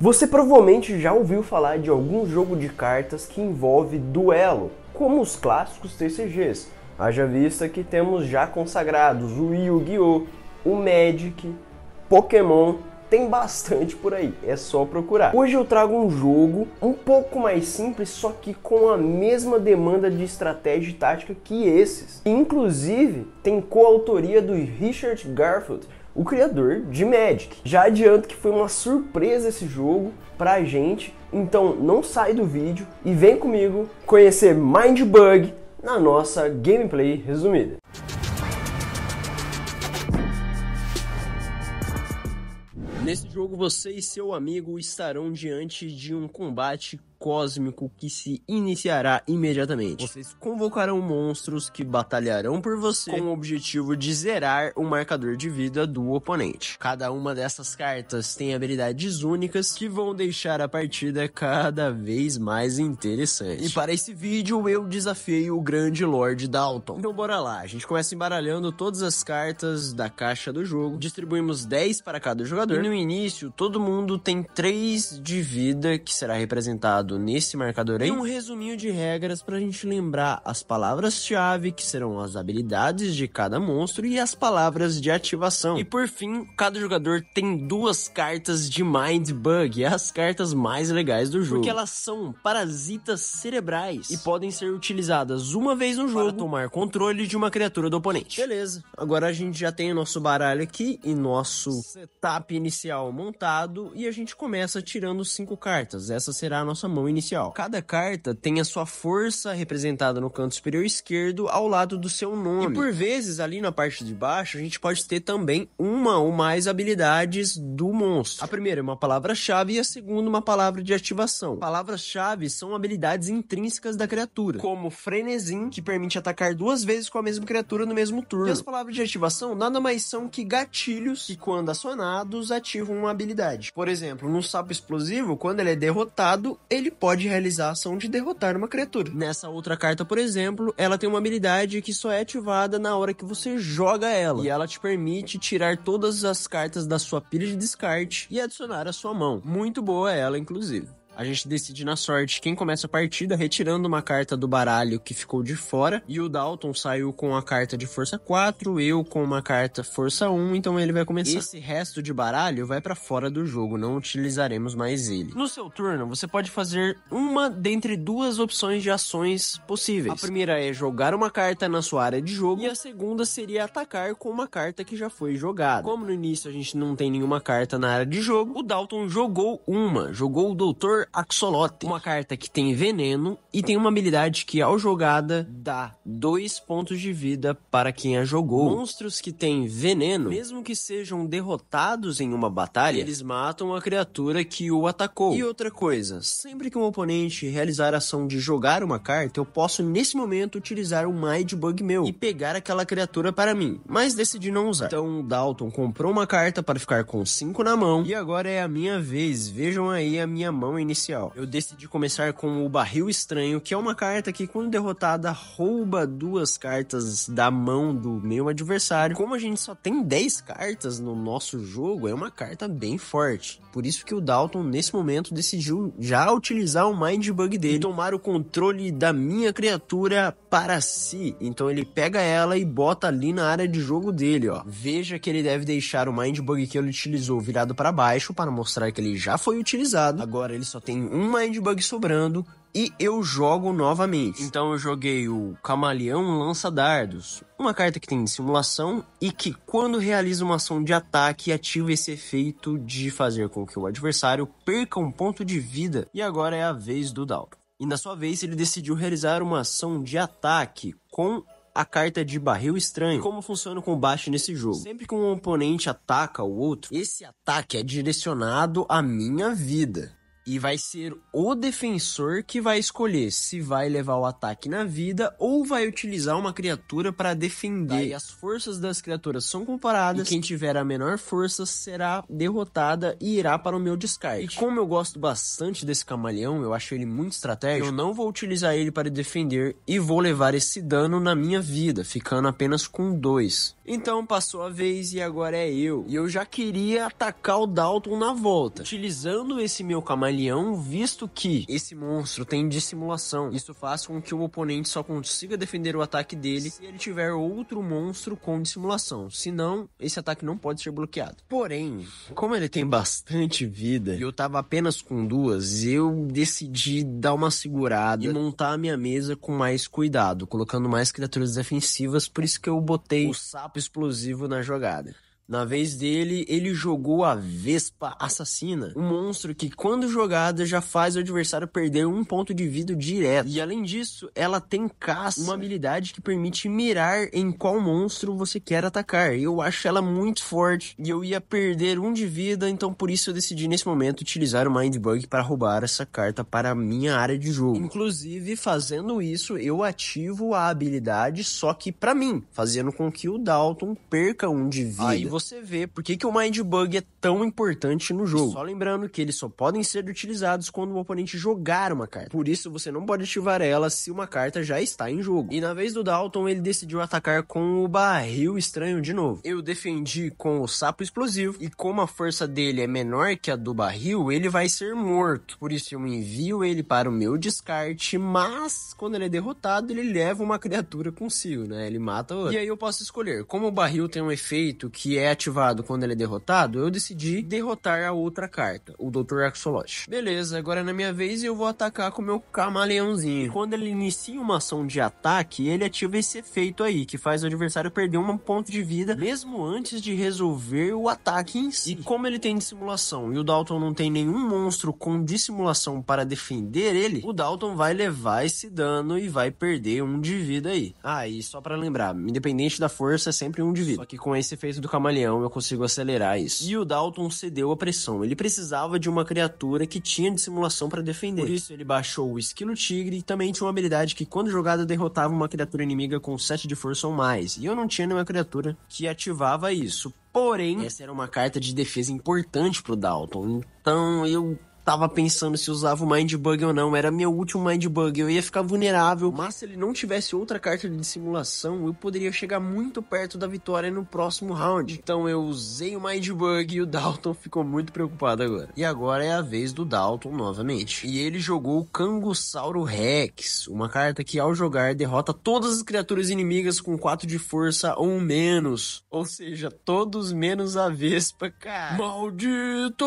Você provavelmente já ouviu falar de algum jogo de cartas que envolve duelo, como os clássicos TCGs, haja vista que temos já consagrados o Yu-Gi-Oh!, o Magic, Pokémon, tem bastante por aí, é só procurar. Hoje eu trago um jogo um pouco mais simples, só que com a mesma demanda de estratégia e tática que esses. Inclusive, tem coautoria do Richard Garfield, o criador de Magic. Já adianto que foi uma surpresa esse jogo pra gente, então não sai do vídeo e vem comigo conhecer Mindbug na nossa gameplay resumida. Nesse jogo, você e seu amigo estarão diante de um combate cósmico que se iniciará imediatamente. Vocês convocarão monstros que batalharão por você com o objetivo de zerar o marcador de vida do oponente. Cada uma dessas cartas tem habilidades únicas que vão deixar a partida cada vez mais interessante. E para esse vídeo eu desafiei o grande Lord Dalton. Então bora lá, a gente começa embaralhando todas as cartas da caixa do jogo, distribuímos 10 para cada jogador e no início todo mundo tem 3 de vida que será representado utilizado nesse marcador aí, um resuminho de regras para a gente lembrar as palavras-chave, que serão as habilidades de cada monstro e as palavras de ativação. E por fim, cada jogador tem duas cartas de Mind Bug, é as cartas mais legais do jogo, porque elas são parasitas cerebrais e podem ser utilizadas uma vez no jogo para tomar controle de uma criatura do oponente. Beleza. Agora a gente já tem o nosso baralho aqui e nosso setup inicial montado e a gente começa tirando cinco cartas. Essa será a nossa mão mão inicial. Cada carta tem a sua força representada no canto superior esquerdo ao lado do seu nome. E por vezes, ali na parte de baixo, a gente pode ter também uma ou mais habilidades do monstro. A primeira é uma palavra-chave e a segunda uma palavra de ativação. Palavras-chave são habilidades intrínsecas da criatura, como frenesim, que permite atacar duas vezes com a mesma criatura no mesmo turno. E as palavras de ativação nada mais são que gatilhos que, quando acionados, ativam uma habilidade. Por exemplo, no sapo explosivo, quando ele é derrotado, ele ele pode realizar a ação de derrotar uma criatura. Nessa outra carta, por exemplo, ela tem uma habilidade que só é ativada na hora que você joga ela. E ela te permite tirar todas as cartas da sua pilha de descarte e adicionar à sua mão. Muito boa ela, inclusive. A gente decide na sorte quem começa a partida, retirando uma carta do baralho que ficou de fora. E o Dalton saiu com a carta de força 4, eu com uma carta força 1, então ele vai começar. Esse resto de baralho vai para fora do jogo, não utilizaremos mais ele. No seu turno, você pode fazer uma dentre duas opções de ações possíveis. A primeira é jogar uma carta na sua área de jogo, e a segunda seria atacar com uma carta que já foi jogada. Como no início a gente não tem nenhuma carta na área de jogo, o Dalton jogou uma, jogou o Doutor Axolote. Uma carta que tem veneno e tem uma habilidade que, ao jogada, dá dois pontos de vida para quem a jogou. Monstros que têm veneno, mesmo que sejam derrotados em uma batalha, eles matam a criatura que o atacou. E outra coisa, sempre que um oponente realizar a ação de jogar uma carta, eu posso, nesse momento, utilizar o Mind Bug meu e pegar aquela criatura para mim, mas decidi não usar. Então, Dalton comprou uma carta para ficar com cinco na mão e agora é a minha vez. Vejam aí a minha mão inicial especial. Eu decidi começar com o Barril Estranho, que é uma carta que, quando derrotada, rouba duas cartas da mão do meu adversário. Como a gente só tem 10 cartas no nosso jogo, é uma carta bem forte. Por isso que o Dalton, nesse momento, decidiu já utilizar o Mind Bug dele e tomar o controle da minha criatura para si. Então ele pega ela e bota ali na área de jogo dele, ó. Veja que ele deve deixar o Mind Bug que ele utilizou virado para baixo para mostrar que ele já foi utilizado. Agora ele só só tem uma Endbug sobrando e eu jogo novamente. Então eu joguei o Camaleão Lança Dardos, uma carta que tem simulação e que quando realiza uma ação de ataque ativa esse efeito de fazer com que o adversário perca um ponto de vida. E agora é a vez do Dauro. E na sua vez ele decidiu realizar uma ação de ataque com a carta de barril estranho. Como funciona o combate nesse jogo? Sempre que um oponente ataca o outro, esse ataque é direcionado à minha vida e vai ser o defensor que vai escolher se vai levar o ataque na vida ou vai utilizar uma criatura para defender. e as forças das criaturas são comparadas. E quem tiver a menor força será derrotada e irá para o meu descarte. E como eu gosto bastante desse camaleão, eu acho ele muito estratégico. Eu não vou utilizar ele para defender e vou levar esse dano na minha vida, ficando apenas com dois. Então passou a vez e agora é eu. E eu já queria atacar o Dalton na volta, utilizando esse meu camaleão, visto que esse monstro tem dissimulação. Isso faz com que o oponente só consiga defender o ataque dele se ele tiver outro monstro com dissimulação. Senão, esse ataque não pode ser bloqueado. Porém, como ele tem bastante vida e eu tava apenas com duas, eu decidi dar uma segurada e montar a minha mesa com mais cuidado, colocando mais criaturas defensivas. Por isso que eu botei o sapo explosivo na jogada. Na vez dele, ele jogou a Vespa Assassina, um monstro que, quando jogada, já faz o adversário perder um ponto de vida direto. E além disso, ela tem caça, uma habilidade que permite mirar em qual monstro você quer atacar. Eu acho ela muito forte e eu ia perder um de vida, então por isso eu decidi nesse momento utilizar o Mind Bug para roubar essa carta para a minha área de jogo. Inclusive, fazendo isso, eu ativo a habilidade, só que para mim, fazendo com que o Dalton perca um de vida você vê por que, que o Mind Bug é tão importante no jogo. Só lembrando que eles só podem ser utilizados quando o oponente jogar uma carta. Por isso, você não pode ativar ela se uma carta já está em jogo. E na vez do Dalton, ele decidiu atacar com o barril estranho de novo. Eu defendi com o sapo explosivo, e como a força dele é menor que a do barril, ele vai ser morto. Por isso, eu envio ele para o meu descarte, mas quando ele é derrotado, ele leva uma criatura consigo, né? Ele mata outra. E aí eu posso escolher. Como o barril tem um efeito que é ativado quando ele é derrotado, eu decidi derrotar a outra carta, o Dr. Axolote. Beleza, agora é na minha vez eu vou atacar com o meu camaleãozinho. Quando ele inicia uma ação de ataque, ele ativa esse efeito aí, que faz o adversário perder um ponto de vida, mesmo antes de resolver o ataque em si. E como ele tem dissimulação e o Dalton não tem nenhum monstro com dissimulação para defender ele, o Dalton vai levar esse dano e vai perder um de vida aí. Ah, e só para lembrar, independente da força, é sempre um de vida. Só que com esse efeito do camaleão, eu consigo acelerar isso. E o Dalton cedeu a pressão. Ele precisava de uma criatura que tinha dissimulação para defender. Por isso ele baixou o Esquilo Tigre e também tinha uma habilidade que quando jogada derrotava uma criatura inimiga com 7 de força ou mais. E eu não tinha nenhuma criatura que ativava isso. Porém, essa era uma carta de defesa importante pro Dalton. Então eu tava pensando se usava o Mind Bug ou não. Era meu último Mind Bug, eu ia ficar vulnerável. Mas se ele não tivesse outra carta de simulação, eu poderia chegar muito perto da vitória no próximo round. Então eu usei o Mind Bug e o Dalton ficou muito preocupado agora. E agora é a vez do Dalton novamente. E ele jogou o Kangossauro Rex, uma carta que ao jogar derrota todas as criaturas inimigas com 4 de força ou menos. Ou seja, todos menos a Vespa, cara. Maldito!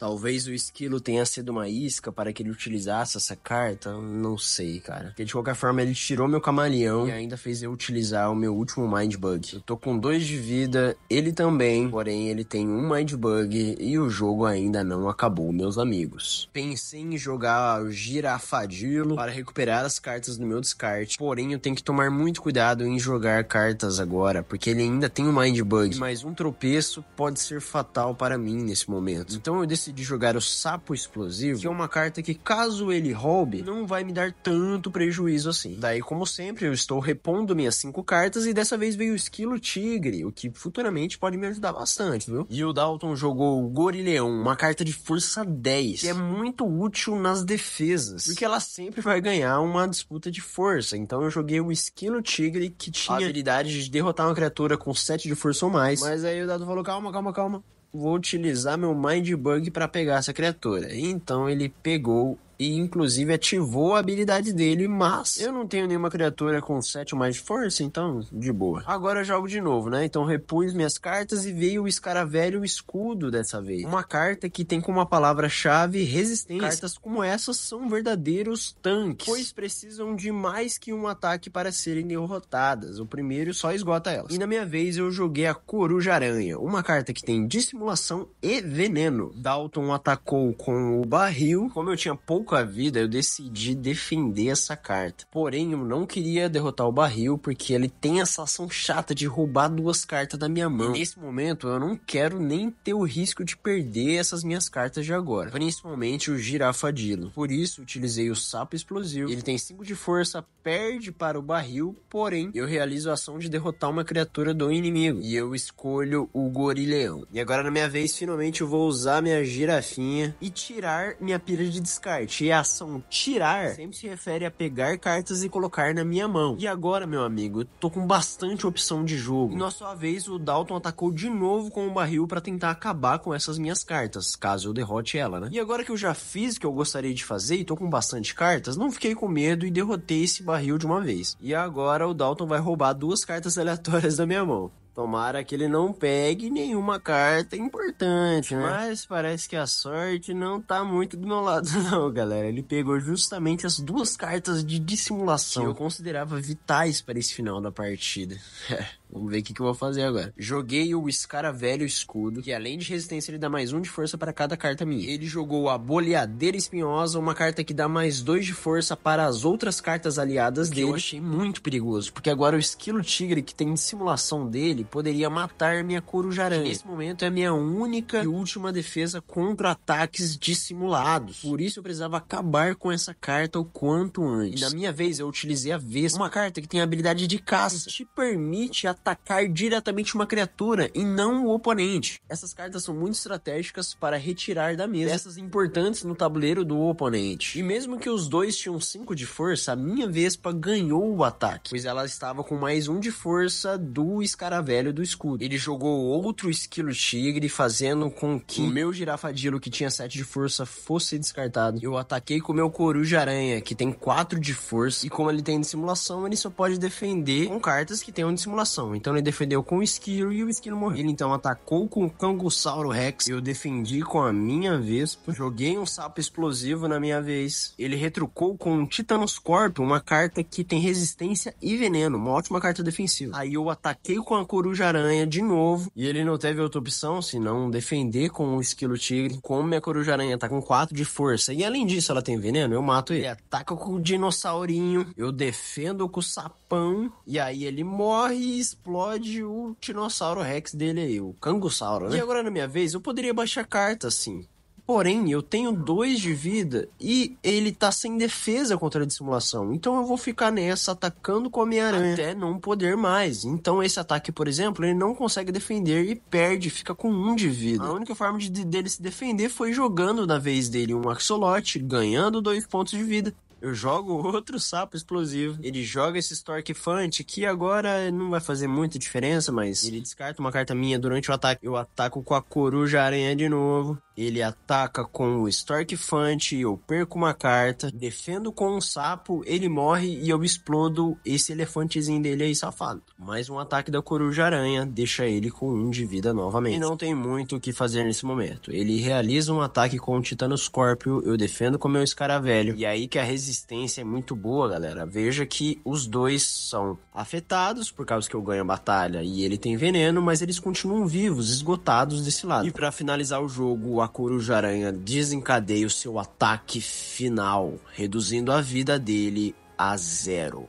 Talvez o esquilo tenha sido uma isca para que ele utilizasse essa carta, não sei, cara. Porque de qualquer forma ele tirou meu camaleão e ainda fez eu utilizar o meu último mind bug. Eu tô com dois de vida, ele também, porém ele tem um mind bug e o jogo ainda não acabou, meus amigos. Pensei em jogar o girafadilo para recuperar as cartas do meu descarte, porém eu tenho que tomar muito cuidado em jogar cartas agora, porque ele ainda tem um mind bug, mas um tropeço pode ser fatal para mim nesse momento. Então eu decidi chance de jogar o sapo explosivo, que é uma carta que, caso ele roube, não vai me dar tanto prejuízo assim. Daí, como sempre, eu estou repondo minhas cinco cartas e dessa vez veio o esquilo tigre, o que futuramente pode me ajudar bastante, viu? E o Dalton jogou o Gorileão, uma carta de força 10, que é muito útil nas defesas, porque ela sempre vai ganhar uma disputa de força. Então eu joguei o esquilo tigre, que tinha a habilidade de derrotar uma criatura com 7 de força ou mais. Mas aí o Dalton falou: calma, calma, calma vou utilizar meu Mind Bug para pegar essa criatura. Então ele pegou e inclusive ativou a habilidade dele, mas eu não tenho nenhuma criatura com 7 ou mais de força, então de boa. Agora eu jogo de novo, né? Então repus minhas cartas e veio o escaravelho escudo dessa vez. Uma carta que tem como palavra-chave resistência. Cartas como essas são verdadeiros tanques, pois precisam de mais que um ataque para serem derrotadas. O primeiro só esgota elas. E na minha vez eu joguei a coruja-aranha, uma carta que tem dissimulação e veneno. Dalton atacou com o barril, como eu tinha pouco com a vida, eu decidi defender essa carta. Porém, eu não queria derrotar o barril, porque ele tem essa ação chata de roubar duas cartas da minha mão. E nesse momento, eu não quero nem ter o risco de perder essas minhas cartas de agora. Principalmente o girafadilo. Por isso, utilizei o sapo explosivo. Ele tem 5 de força, perde para o barril, porém, eu realizo a ação de derrotar uma criatura do inimigo. E eu escolho o gorileão. E agora, na minha vez, finalmente eu vou usar minha girafinha e tirar minha pilha de descarte clichê é a ação tirar sempre se refere a pegar cartas e colocar na minha mão. E agora, meu amigo, tô com bastante opção de jogo. E na sua vez, o Dalton atacou de novo com o barril para tentar acabar com essas minhas cartas, caso eu derrote ela, né? E agora que eu já fiz o que eu gostaria de fazer e tô com bastante cartas, não fiquei com medo e derrotei esse barril de uma vez. E agora o Dalton vai roubar duas cartas aleatórias da minha mão. Tomara que ele não pegue nenhuma carta importante, né? Mas parece que a sorte não tá muito do meu lado, não, galera. Ele pegou justamente as duas cartas de dissimulação que eu considerava vitais para esse final da partida. Vamos ver o que, que eu vou fazer agora. Joguei o escara velho Escudo, que além de resistência, ele dá mais um de força para cada carta minha. Ele jogou a Boleadeira Espinhosa, uma carta que dá mais dois de força para as outras cartas aliadas que dele. Eu achei muito perigoso, porque agora o Esquilo Tigre, que tem simulação dele, poderia matar minha Corujaranha. Nesse momento é minha única e última defesa contra ataques dissimulados. Por isso eu precisava acabar com essa carta o quanto antes. E na minha vez, eu utilizei a Vespa, uma carta que tem a habilidade de caça, que te permite atacar atacar diretamente uma criatura e não o oponente. Essas cartas são muito estratégicas para retirar da mesa peças importantes no tabuleiro do oponente. E mesmo que os dois tinham 5 de força, a minha Vespa ganhou o ataque, pois ela estava com mais um de força do escaravelho do escudo. Ele jogou outro esquilo tigre, fazendo com que o meu girafadilo, que tinha 7 de força, fosse descartado. Eu ataquei com o meu coruja-aranha, que tem 4 de força, e como ele tem de simulação, ele só pode defender com cartas que tenham de simulação salvo. Então ele defendeu com o Esquilo e o Esquilo morreu. Ele então atacou com o Cangossauro Rex. Eu defendi com a minha Vespa. Joguei um sapo explosivo na minha vez. Ele retrucou com o Titanoscorp, uma carta que tem resistência e veneno. Uma ótima carta defensiva. Aí eu ataquei com a Coruja Aranha de novo. E ele não teve outra opção senão defender com o Esquilo Tigre. Como minha Coruja Aranha tá com 4 de força. E além disso, ela tem veneno, eu mato ele. Ele ataca com o dinossaurinho. Eu defendo com o sapão. E aí ele morre e explode o Tiranossauro Rex dele aí, o Cangossauro, né? E agora na minha vez, eu poderia baixar carta, assim. Porém, eu tenho dois de vida e ele tá sem defesa contra a dissimulação. Então eu vou ficar nessa atacando com a minha aranha até não poder mais. Então esse ataque, por exemplo, ele não consegue defender e perde, fica com um de vida. A única forma de, dele se defender foi jogando na vez dele um axolote, ganhando dois pontos de vida eu jogo outro sapo explosivo. Ele joga esse Fant, que agora não vai fazer muita diferença, mas ele descarta uma carta minha durante o ataque. Eu ataco com a coruja aranha de novo. Ele ataca com o Storkfant, eu perco uma carta, defendo com um sapo, ele morre e eu explodo esse elefantezinho dele aí safado. Mais um ataque da coruja-aranha, deixa ele com um de vida novamente. E não tem muito o que fazer nesse momento. Ele realiza um ataque com o Titano Scorpio, eu defendo com meu escaravelho. E aí que a resistência é muito boa, galera. Veja que os dois são afetados, por causa que eu ganho a batalha e ele tem veneno, mas eles continuam vivos, esgotados desse lado. E para finalizar o jogo, a coruja-aranha desencadeia o seu ataque final, reduzindo a vida dele a zero.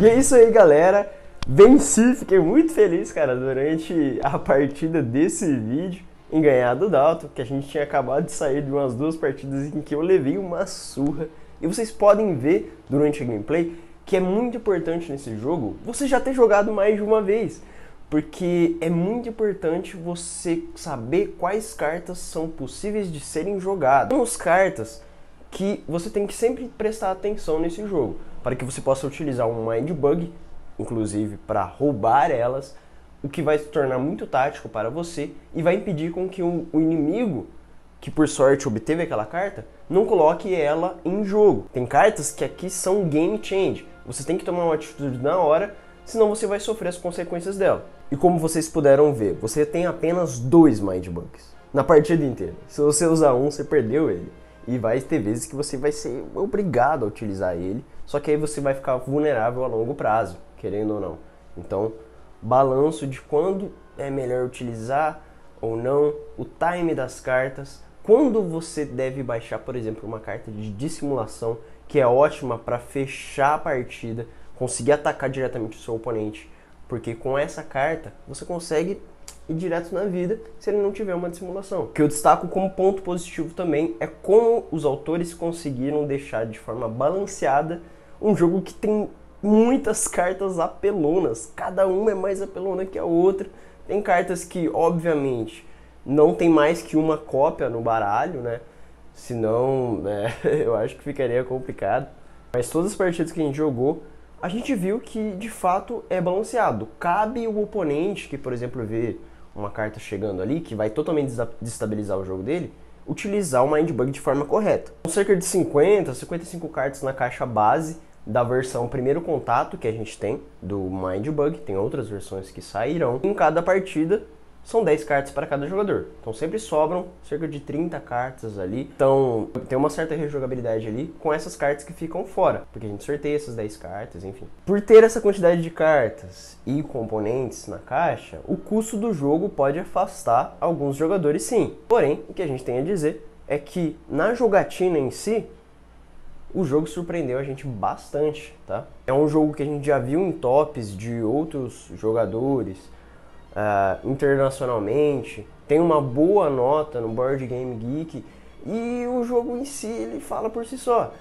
E é isso aí, galera. Venci, fiquei muito feliz, cara, durante a partida desse vídeo em ganhar do Dalton, que a gente tinha acabado de sair de umas duas partidas em que eu levei uma surra. E vocês podem ver durante a gameplay que é muito importante nesse jogo você já ter jogado mais de uma vez porque é muito importante você saber quais cartas são possíveis de serem jogadas. São as cartas que você tem que sempre prestar atenção nesse jogo, para que você possa utilizar um mind bug, inclusive para roubar elas, o que vai se tornar muito tático para você e vai impedir com que o, o inimigo que por sorte obteve aquela carta, não coloque ela em jogo. Tem cartas que aqui são game change. Você tem que tomar uma atitude na hora senão você vai sofrer as consequências dela. E como vocês puderam ver, você tem apenas dois mind bunks na partida inteira. Se você usar um, você perdeu ele. E vai ter vezes que você vai ser obrigado a utilizar ele, só que aí você vai ficar vulnerável a longo prazo, querendo ou não. Então, balanço de quando é melhor utilizar ou não, o time das cartas, quando você deve baixar, por exemplo, uma carta de dissimulação, que é ótima para fechar a partida, conseguir atacar diretamente o seu oponente. Porque com essa carta você consegue ir direto na vida se ele não tiver uma dissimulação. que eu destaco como ponto positivo também é como os autores conseguiram deixar de forma balanceada um jogo que tem muitas cartas apelonas. Cada uma é mais apelona que a outra. Tem cartas que, obviamente, não tem mais que uma cópia no baralho, né? Senão, né, eu acho que ficaria complicado. Mas todas as partidas que a gente jogou, a gente viu que de fato é balanceado. Cabe o oponente que, por exemplo, vê uma carta chegando ali, que vai totalmente destabilizar o jogo dele, utilizar o Mind Bug de forma correta. São cerca de 50, 55 cartas na caixa base da versão primeiro contato que a gente tem do Mind Bug, tem outras versões que sairão. Em cada partida, são 10 cartas para cada jogador. Então sempre sobram cerca de 30 cartas ali. Então tem uma certa rejogabilidade ali com essas cartas que ficam fora, porque a gente sorteia essas 10 cartas, enfim. Por ter essa quantidade de cartas e componentes na caixa, o custo do jogo pode afastar alguns jogadores sim. Porém, o que a gente tem a dizer é que na jogatina em si, o jogo surpreendeu a gente bastante, tá? É um jogo que a gente já viu em tops de outros jogadores, uh, internacionalmente, tem uma boa nota no Board Game Geek e o jogo em si ele fala por si só.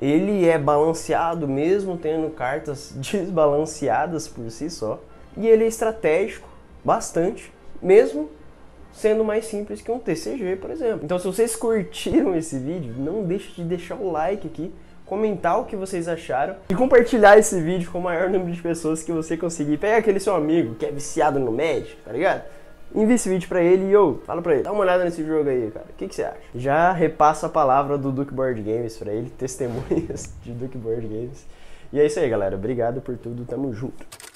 Ele é balanceado mesmo tendo cartas desbalanceadas por si só e ele é estratégico bastante, mesmo sendo mais simples que um TCG, por exemplo. Então, se vocês curtiram esse vídeo, não deixe de deixar o like aqui comentar o que vocês acharam e compartilhar esse vídeo com o maior número de pessoas que você conseguir. Pega aquele seu amigo que é viciado no Magic, tá ligado? Envia esse vídeo pra ele e eu, fala pra ele, dá uma olhada nesse jogo aí, cara. O que, que você acha? Já repassa a palavra do Duke Board Games pra ele, testemunhas de Duke Board Games. E é isso aí, galera. Obrigado por tudo, tamo junto.